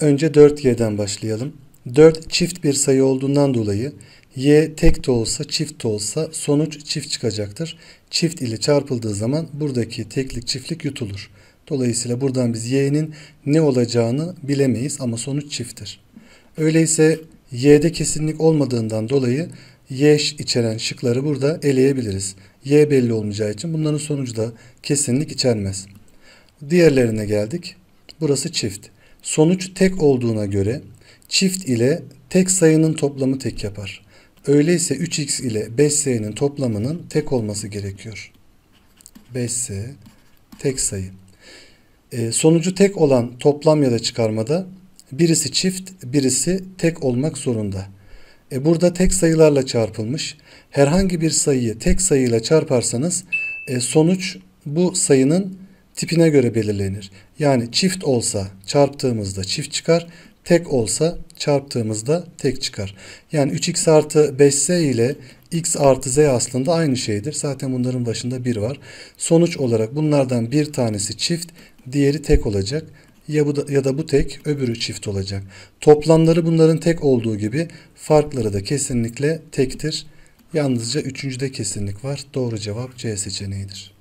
Önce 4y'den başlayalım. 4 çift bir sayı olduğundan dolayı y tek de olsa çift de olsa sonuç çift çıkacaktır. Çift ile çarpıldığı zaman buradaki teklik çiftlik yutulur. Dolayısıyla buradan biz y'nin ne olacağını bilemeyiz ama sonuç çifttir. Öyleyse y'de kesinlik olmadığından dolayı y içeren şıkları burada eleyebiliriz. y belli olmayacağı için bunların sonucu da kesinlik içermez. Diğerlerine geldik. Burası çift. Sonuç tek olduğuna göre çift ile tek sayının toplamı tek yapar. Öyleyse 3x ile 5 sayının toplamının tek olması gerekiyor. 5s tek sayı. E, sonucu tek olan toplam ya da çıkarmada birisi çift, birisi tek olmak zorunda. E, burada tek sayılarla çarpılmış. Herhangi bir sayıyı tek sayıyla çarparsanız e, sonuç bu sayının tipine göre belirlenir. Yani çift olsa çarptığımızda çift çıkar, tek olsa çarptığımızda tek çıkar. Yani 3x artı 5z ile x artı z aslında aynı şeydir. Zaten bunların başında 1 var. Sonuç olarak bunlardan bir tanesi çift, diğeri tek olacak. Ya, bu da, ya da bu tek, öbürü çift olacak. Toplamları bunların tek olduğu gibi farkları da kesinlikle tektir. Yalnızca üçüncüde kesinlik var. Doğru cevap C seçeneğidir.